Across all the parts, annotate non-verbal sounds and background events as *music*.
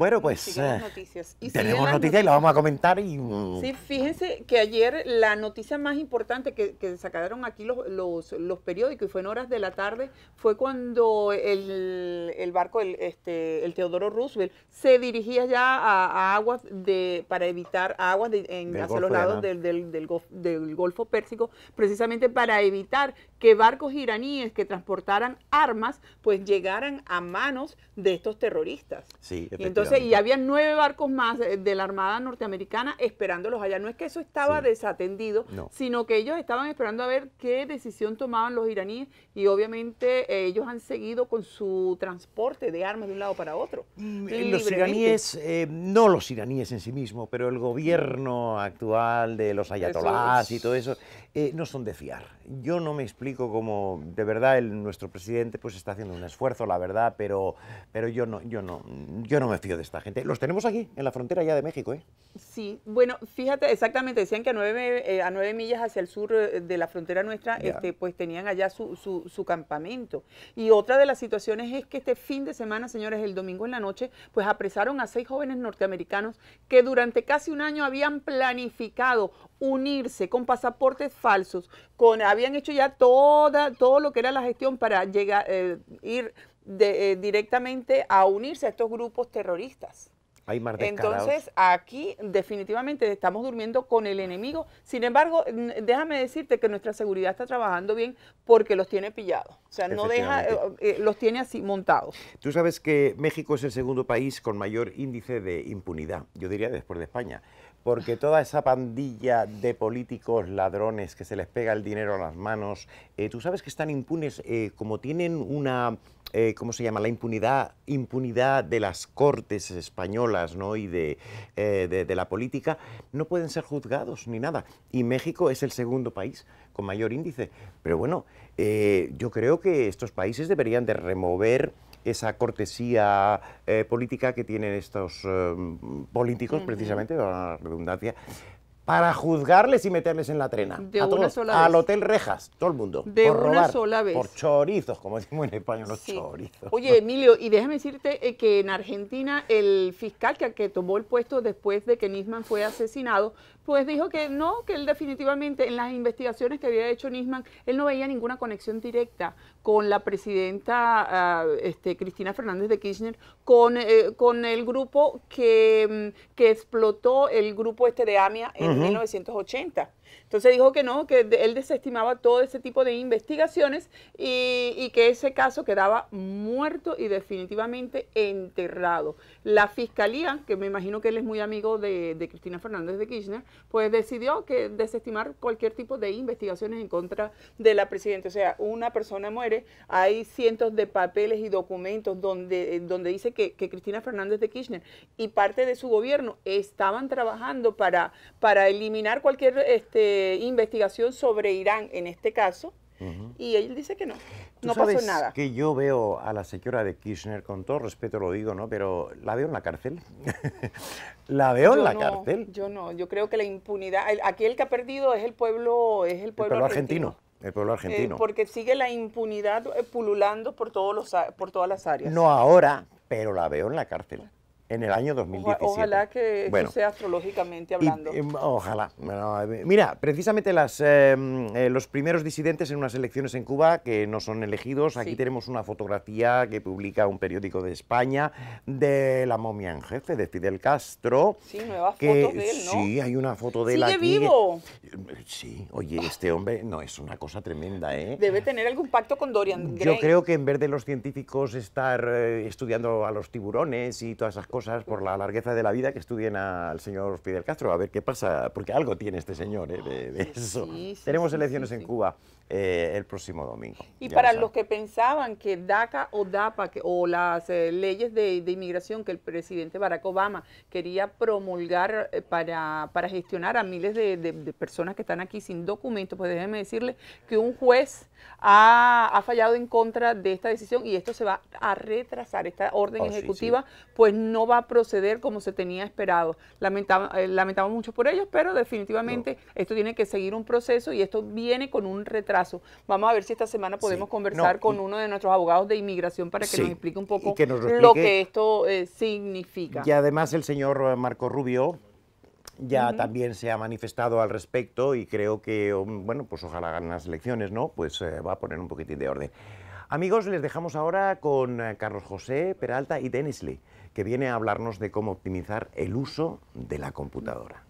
Bueno, pues tenemos eh, noticias, y las vamos a comentar. Y... Uh, uh. Sí, fíjense que ayer la noticia más importante que, sacaron aquí los, los, periódicos y fue en horas de la tarde fue cuando el, el barco, el, este, el Teodoro Roosevelt, se dirigía ya a, aguas de, para evitar aguas en, hacia los lados del, del, del Golfo Pérsico, precisamente para evitar que barcos iraníes que transportaran armas pues llegaran a manos de estos terroristas. Sí, y entonces y había nueve barcos más eh, de, la Armada norteamericana esperándolos allá. No es que eso estaba desatendido, sino que ellos estaban esperando a ver qué decisión tomaban los iraníes y obviamente eh, ellos han seguido con su transporte de armas de un lado para otro. Mm, los iraníes, eh, no los iraníes en sí mismos, pero el gobierno actual de los ayatolás y todo eso, no son de fiar. Yo no me explico como, de verdad, el, nuestro presidente pues está haciendo un esfuerzo, la verdad, pero, pero yo, no, yo, no, yo no me fío de esta gente. Los tenemos aquí, en la frontera ya de México, ¿eh? Sí, bueno, fíjate, exactamente, decían que a nueve, eh, a nueve millas hacia el sur eh, de la frontera nuestra, este, pues tenían allá su, su, su campamento. Y otra de las situaciones es que este fin de semana, señores, el domingo en la noche, pues apresaron a seis jóvenes norteamericanos que durante casi un año habían planificado unirse con pasaportes falsos, con habían hecho ya toda todo lo que era la gestión para llegar eh, ir eh, directamente a unirse a estos grupos terroristas. Hay más Entonces aquí definitivamente estamos durmiendo con el enemigo. Sin embargo, déjame decirte que nuestra seguridad está trabajando bien porque los tiene pillados. O sea, no deja, eh, los tiene así montados. Tú sabes que México es el segundo país con mayor índice de impunidad, yo diría después de España porque toda esa pandilla de políticos ladrones que se les pega el dinero a las manos, eh, tú sabes que están impunes, eh, como tienen una, eh, ¿cómo se llama? La impunidad, impunidad de las cortes españolas ¿no? y de, de la política, no pueden ser juzgados ni nada. Y México es el segundo país con mayor índice. Pero bueno, yo creo que estos países deberían de remover esa cortesía eh, política que tienen estos eh, políticos, precisamente, la redundancia, para juzgarles y meterles en la trena. sola Al Hotel Rejas, todo el mundo. De por una sola vez. Por chorizos, como decimos en España, los chorizos. Oye, *laughs* Emilio, y déjame decirte eh, que en Argentina el fiscal que, que tomó el puesto después de que Nisman fue asesinado pues dijo que no, que él definitivamente en las investigaciones que había hecho Nisman, él no veía ninguna conexión directa con la presidenta ah, este, Cristina Fernández de Kirchner, con, eh, con el grupo que, mm, que, explotó el grupo este de AMIA en 1980. Entonces dijo que no, que él desestimaba todo ese tipo de investigaciones y, que ese caso quedaba muerto y definitivamente enterrado. La fiscalía, que me imagino que él es muy amigo de, Cristina Fernández de Kirchner, pues decidió que desestimar cualquier tipo de investigaciones en contra de la presidenta. O sea, una persona muere, hay cientos de papeles y documentos donde, donde dice que, que Cristina Fernández de Kirchner y parte de su gobierno estaban trabajando para, para eliminar cualquier... Este, investigación sobre Irán en este caso, y él dice que no, no pasó nada. Que yo veo a la señora de Kirchner, con todo respeto lo digo, ¿no? Pero la veo en la cárcel. *laughs* la veo en la cárcel. Yo no, yo creo que la impunidad, aquí el que ha perdido es el pueblo, es el pueblo, argentino. el pueblo eh, argentino. porque sigue la impunidad eh, pululando por, todos los, por todas las áreas. No ahora, pero la veo en la cárcel en el año 2017. Ojalá que sea astrológicamente hablando. Em, ojalá. Eh, mira, precisamente las, em, eh, los primeros disidentes en unas elecciones en Cuba que no son elegidos, aquí tenemos una fotografía que publica un periódico de España de la momia en jefe de Fidel Castro. Sí, nuevas fotos de él, ¿no? Sí, hay una foto de él ¿Sigue vivo? Sí, oye, este hombre, no, es una cosa tremenda, ¿eh? Debe tener algún pacto con Dorian Gray. Yo creo que en vez de los científicos estar eh, estudiando a los tiburones y todas esas cosas, por la largueza de la vida que estudien al señor Fidel Castro, a ver qué pasa, porque algo tiene este señor ¿eh? de, eso. Tenemos elecciones en Cuba. Eh, el próximo domingo. Y para los que pensaban que DACA o DAPA o las eh, leyes de, inmigración que el presidente Barack Obama quería promulgar eh, para, gestionar a miles de, personas que están aquí sin documentos, pues déjenme decirles que un juez ha, fallado en contra de esta decisión y esto se va a retrasar. Esta orden oh, ejecutiva pues no va a proceder como se tenía esperado. Lamentaba, lamentamos mucho por ellos, pero definitivamente esto tiene que seguir un proceso y esto viene con un retraso Vamos a ver si esta semana podemos conversar con uno de nuestros abogados de inmigración para que nos explique un poco lo que esto eh, significa. Y además el señor Marco Rubio ya también se ha manifestado al respecto y creo que, um, bueno, pues ojalá ganen las elecciones, ¿no? Pues eh, va a poner un poquitín de orden. Amigos, les dejamos ahora con eh, Carlos José Peralta y Dennis Lee, que viene a hablarnos de cómo optimizar el uso de la computadora.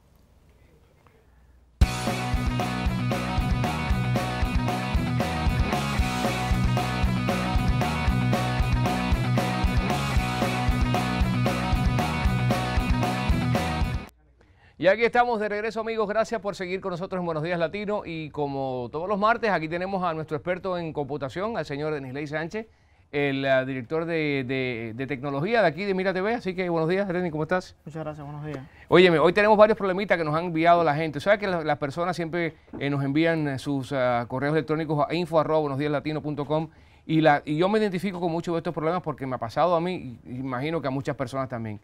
Y aquí estamos de regreso amigos, gracias por seguir con nosotros en Buenos Días Latino y como todos los martes aquí tenemos a nuestro experto en computación, al señor Ley Sánchez, el eh, director de, tecnología de aquí de Mira TV, así que buenos días Denis, ¿cómo estás? Muchas gracias, buenos días. Óyeme, hoy tenemos varios problemitas que nos han enviado la gente, ¿sabes que las personas siempre eh, nos envían eh, sus correos electrónicos a info arroba y, la, y yo me identifico con muchos de estos problemas porque me ha pasado a mí imagino que a muchas personas también.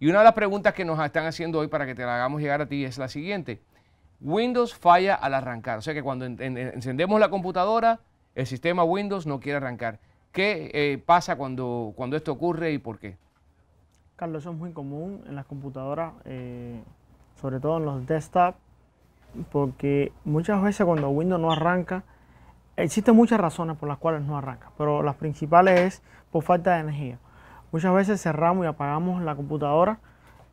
Y una de las preguntas que nos están haciendo hoy para que te la hagamos llegar a ti es la siguiente. Windows falla al arrancar. O sea que cuando encendemos la computadora, el sistema Windows no quiere arrancar. ¿Qué eh, pasa cuando, cuando esto ocurre y por qué? Carlos, eso es muy común en las computadoras, eh, sobre todo en los desktop, porque muchas veces cuando Windows no arranca, existen muchas razones por las cuales no arranca, pero las principales es por falta de energía. Muchas veces cerramos y apagamos la computadora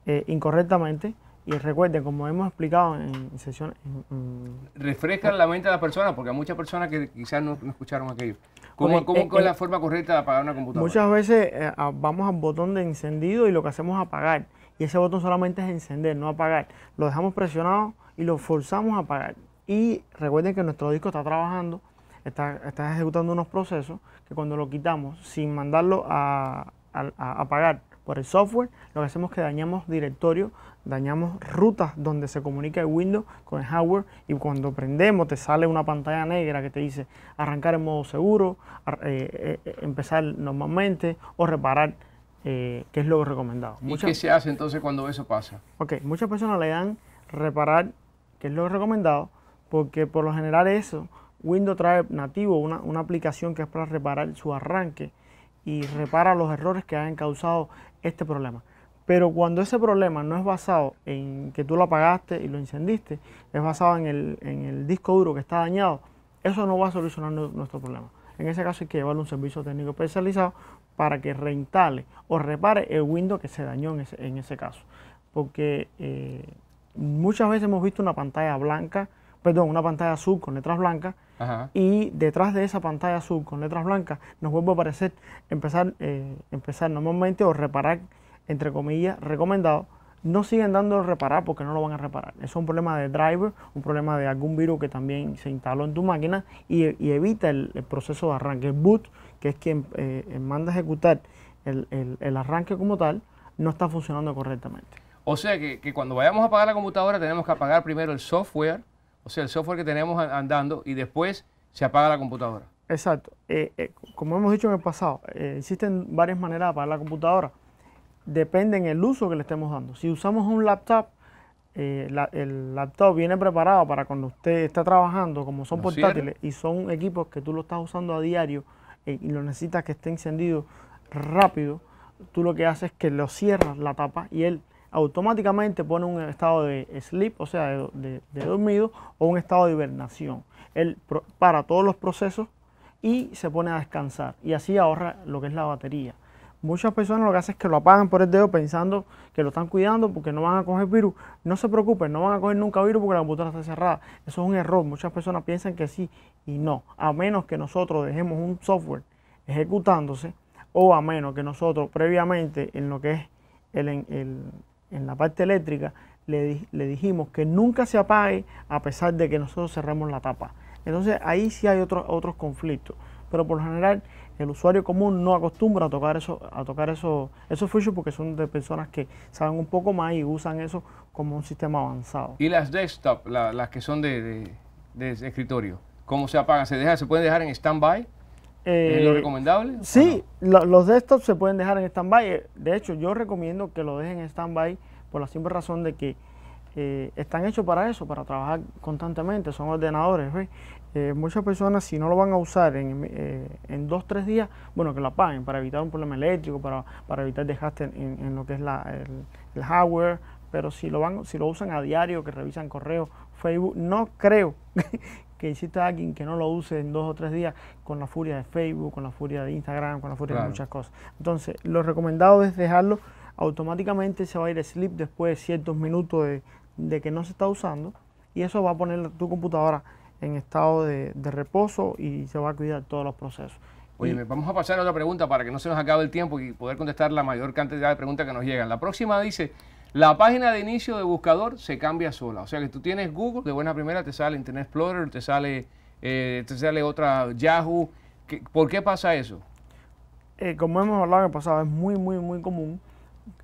eh, incorrectamente. Y recuerden, como hemos explicado en sesiones... Refrescan la mente de la persona porque hay muchas personas que quizás no, escucharon aquello. ¿Cómo, cómo eh, es eh, la forma correcta de apagar una computadora? Muchas veces vamos al botón de encendido y lo que hacemos es apagar. Y ese botón solamente es encender, no apagar. Lo dejamos presionado y lo forzamos a apagar. Y recuerden que nuestro disco está trabajando, está, está ejecutando unos procesos que cuando lo quitamos, sin mandarlo a, a, por el software, lo que hacemos es que dañamos directorios, dañamos rutas donde se comunica el Windows con el hardware y cuando prendemos te sale una pantalla negra que te dice arrancar en modo seguro, eh, eh, eh, empezar normalmente o reparar, que es lo recomendado. ¿Y qué se hace entonces cuando eso pasa? Ok, muchas personas le dan reparar, que es lo recomendado, porque por lo general eso, Windows trae nativo una, una aplicación que es para reparar su arranque y repara los errores que hayan causado este problema. Pero cuando ese problema no es basado en que tú lo apagaste y lo encendiste, es basado en el, disco duro que está dañado, eso no va a solucionar nuestro problema. En ese caso hay que llevarle un servicio técnico especializado para que reinstale o repare el Windows que se dañó en ese, caso. Porque eh, muchas veces hemos visto una pantalla blanca, perdón, una pantalla azul con letras blancas y detrás de esa pantalla azul con letras blancas nos vuelve a aparecer empezar, eh, empezar normalmente o reparar, entre comillas, recomendado. No siguen dando reparar porque no lo van a reparar. es un problema de driver, un problema de algún virus que también se instaló en tu máquina y, evita el, proceso de arranque. El boot, que es quien eh, eh, manda a ejecutar el, arranque como tal, no está funcionando correctamente. O sea que, cuando vayamos a apagar la computadora tenemos que apagar primero el software o sea, el software que tenemos andando y después se apaga la computadora. Exacto. Eh, eh, como hemos dicho en el pasado, eh, existen varias maneras de apagar la computadora. Depende en el uso que le estemos dando. Si usamos un laptop, el laptop viene preparado para cuando usted está trabajando, como son portátiles y son equipos que tú lo estás usando a diario y lo necesitas que esté encendido rápido, tú lo que haces es que lo cierras la tapa y él automáticamente pone un estado de sleep, o sea, de, dormido, o un estado de hibernación. Él para todos los procesos y se pone a descansar y así ahorra lo que es la batería. Muchas personas lo que hacen es que lo apagan por el dedo pensando que lo están cuidando porque no van a coger virus. No se preocupen, no van a coger nunca virus porque la computadora está cerrada. Eso es un error. Muchas personas piensan que sí y no. A menos que nosotros dejemos un software ejecutándose o a menos que nosotros previamente en lo que es el, el, en la parte eléctrica, le, le, dijimos que nunca se apague a pesar de que nosotros cerremos la tapa. Entonces ahí sí hay otros otros conflictos, pero por lo general el usuario común no acostumbra a tocar, eso, a tocar eso, esos fichos porque son de personas que saben un poco más y usan eso como un sistema avanzado. ¿Y las desktop, las que son de, de, escritorio? ¿Cómo se apagan? ¿Se, deja, ¿Se pueden dejar en stand ¿Es lo eh, recomendable? Sí, los desktops se pueden dejar en stand-by. De hecho, yo recomiendo que lo dejen en stand-by por la simple razón de que eh, están hechos para eso, para trabajar constantemente, son ordenadores. Eh, muchas personas, si no lo van a usar en, en dos, tres días, bueno, que lo apaguen para evitar un problema eléctrico, para, evitar desgaste en, lo que es el, hardware. Pero si lo, van, si lo usan a diario, que revisan correos, Facebook, no creo *laughs* que hiciste a alguien que no lo use en dos o tres días con la furia de Facebook, con la furia de Instagram, con la furia de muchas cosas. Entonces, lo recomendado es dejarlo, automáticamente se va a ir a sleep después de ciertos minutos de, que no se está usando y eso va a poner tu computadora en estado de, reposo y se va a cuidar todos los procesos. Oye, vamos a pasar a otra pregunta para que no se nos acabe el tiempo y poder contestar la mayor cantidad de preguntas que nos llegan. La próxima dice, la página de inicio de buscador se cambia sola. O sea que tú tienes Google, de buena primera te sale Internet Explorer, te sale, eh, te sale otra Yahoo. ¿Por qué pasa eso? Eh, como hemos hablado el pasado, es muy, muy, muy común.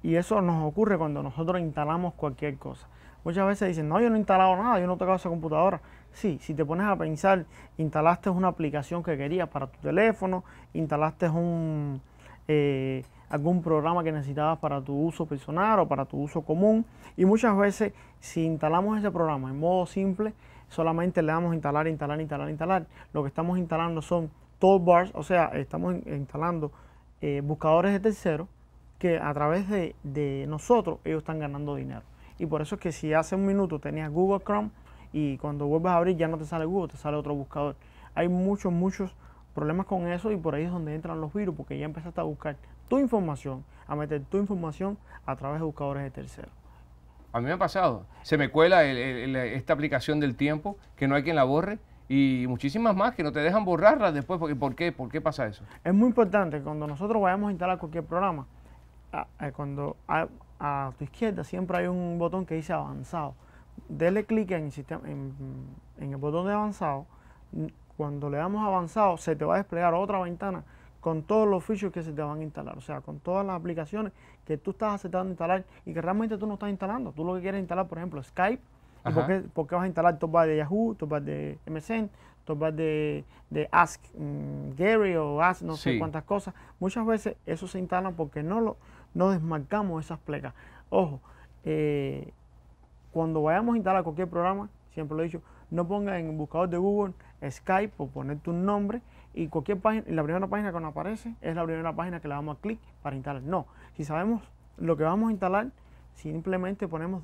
Y eso nos ocurre cuando nosotros instalamos cualquier cosa. Muchas veces dicen, no, yo no he instalado nada, yo no he tocado esa computadora. Sí, si te pones a pensar, instalaste una aplicación que querías para tu teléfono, instalaste un... Eh, algún programa que necesitabas para tu uso personal o para tu uso común. Y muchas veces si instalamos ese programa en modo simple, solamente le damos instalar, instalar, instalar, instalar. Lo que estamos instalando son toolbars, o sea, estamos instalando eh, buscadores de terceros que a través de, de nosotros ellos están ganando dinero. Y por eso es que si hace un minuto tenías Google Chrome y cuando vuelves a abrir ya no te sale Google, te sale otro buscador. Hay muchos, muchos problemas con eso y por ahí es donde entran los virus porque ya empezaste a buscar tu información, a meter tu información a través de buscadores de terceros. A mí me ha pasado. Se me cuela esta aplicación del tiempo, que no hay quien la borre, y muchísimas más que no te dejan borrarla después. Porque, ¿Por qué? ¿Por qué pasa eso? Es muy importante cuando nosotros vayamos a instalar cualquier programa, a, cuando a, tu izquierda siempre hay un botón que dice avanzado. Dele clic en, en el botón de avanzado. Cuando le damos avanzado, se te va a desplegar otra ventana con todos los features que se te van a instalar, o sea, con todas las aplicaciones que tú estás aceptando instalar y que realmente tú no estás instalando. Tú lo que quieres instalar, por ejemplo, Skype, porque vas a instalar topas de Yahoo, topas de MSN, top de, de Ask mm, Gary o Ask no sé cuántas cosas? Muchas veces eso se instala porque no, lo, no desmarcamos esas plecas. Ojo, eh, cuando vayamos a instalar cualquier programa, siempre lo he dicho, no ponga en el buscador de Google Skype o poner tu nombre, y cualquier página, la primera página que nos aparece es la primera página que le damos a clic para instalar. No, si sabemos lo que vamos a instalar, simplemente ponemos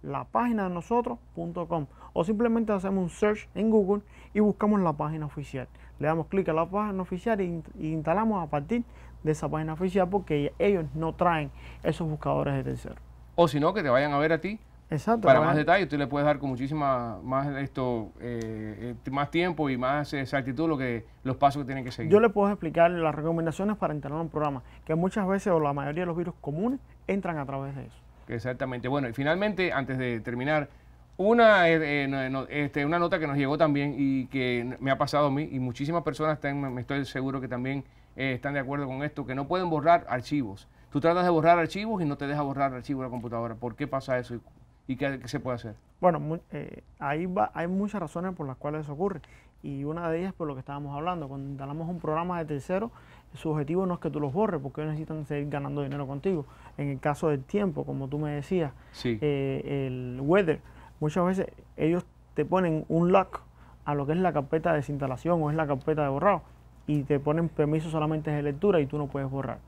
nosotros.com o simplemente hacemos un search en Google y buscamos la página oficial. Le damos clic a la página oficial e instalamos a partir de esa página oficial porque ellos no traen esos buscadores de tercero. O si no, que te vayan a ver a ti Exacto. Para más detalles, tú le puedes dar con muchísima más esto, eh, eh, más tiempo y más exactitud lo que, los pasos que tienen que seguir. Yo le puedo explicar las recomendaciones para entrar en un programa, que muchas veces o la mayoría de los virus comunes entran a través de eso. Exactamente. Bueno, y finalmente, antes de terminar, una, eh, este, una nota que nos llegó también y que me ha pasado a mí y muchísimas personas, están, me estoy seguro que también están de acuerdo con esto, que no pueden borrar archivos. Tú tratas de borrar archivos y no te deja borrar archivos de la computadora. ¿Por qué pasa eso? ¿Y qué, se puede hacer? Bueno, eh, ahí va, hay muchas razones por las cuales eso ocurre. Y una de ellas por lo que estábamos hablando. Cuando instalamos un programa de tercero su objetivo no es que tú los borres, porque ellos necesitan seguir ganando dinero contigo. En el caso del tiempo, como tú me decías, eh, el weather, muchas veces ellos te ponen un lock a lo que es la carpeta de desinstalación o es la carpeta de borrado y te ponen permiso solamente de lectura y tú no puedes borrar.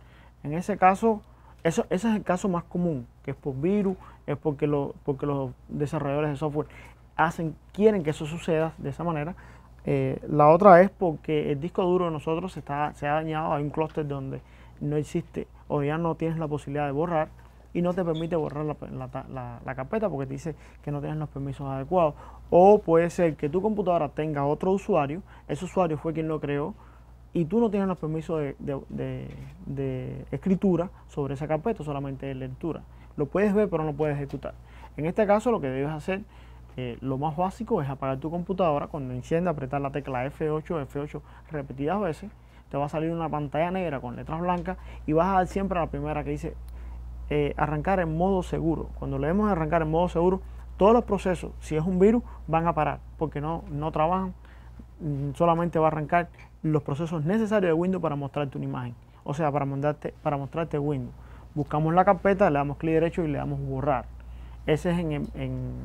En ese caso, eso, ese es el caso más común, que es por virus, es porque, porque los desarrolladores de software hacen, quieren que eso suceda de esa manera. Eh, la otra es porque el disco duro de nosotros se ha dañado, hay un clúster donde no existe o ya no tienes la posibilidad de borrar y no te permite borrar la, carpeta porque te dice que no tienes los permisos adecuados. O puede ser que tu computadora tenga otro usuario, ese usuario fue quien lo creó y tú no tienes los permisos de, de escritura sobre esa carpeta, solamente de lectura. Lo puedes ver, pero no puedes ejecutar. En este caso, lo que debes hacer, eh, lo más básico, es apagar tu computadora. Cuando encienda, apretar la tecla F8, F8 repetidas veces. Te va a salir una pantalla negra con letras blancas y vas a dar siempre a la primera que dice eh, arrancar en modo seguro. Cuando le arrancar en modo seguro, todos los procesos, si es un virus, van a parar porque no, no trabajan. Mm, solamente va a arrancar los procesos necesarios de Windows para mostrarte una imagen. O sea, para, mandarte, para mostrarte Windows buscamos la carpeta, le damos clic derecho y le damos borrar. Ese es en,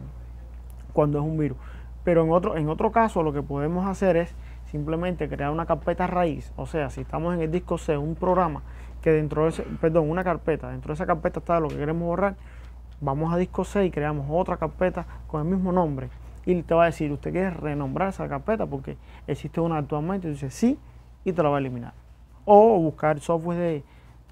cuando es un virus. Pero en otro, en otro caso lo que podemos hacer es simplemente crear una carpeta raíz. O sea, si estamos en el disco C, un programa que dentro de ese, perdón, una carpeta, dentro de esa carpeta está lo que queremos borrar, vamos a disco C y creamos otra carpeta con el mismo nombre. Y te va a decir, ¿usted quiere renombrar esa carpeta? Porque existe una actualmente. Y dice sí y te la va a eliminar. O buscar software de,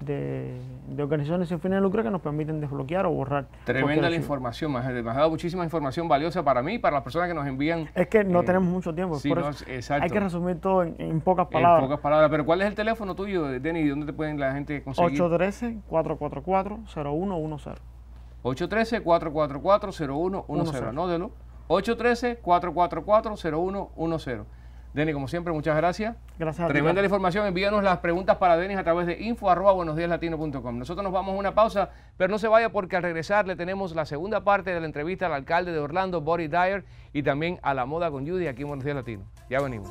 de, organizaciones sin fines de lucro que nos permiten desbloquear o borrar. Tremenda la información, me ha dado muchísima información valiosa para mí y para las personas que nos envían. Es que no eh, tenemos mucho tiempo, hay que resumir todo en, pocas palabras. En pocas palabras, pero ¿cuál es el teléfono tuyo, Denis? ¿Dónde te pueden la gente conseguir? 813-444-0110. 813-444-0110, ¿no? 813-444-0110. Denny, como siempre, muchas gracias. Gracias. A Tremenda la información. Envíanos las preguntas para Denis a través de info Nosotros nos vamos a una pausa, pero no se vaya porque al regresar le tenemos la segunda parte de la entrevista al alcalde de Orlando, Boris Dyer, y también a la moda con Judy aquí en Buenos Días Latino. Ya venimos.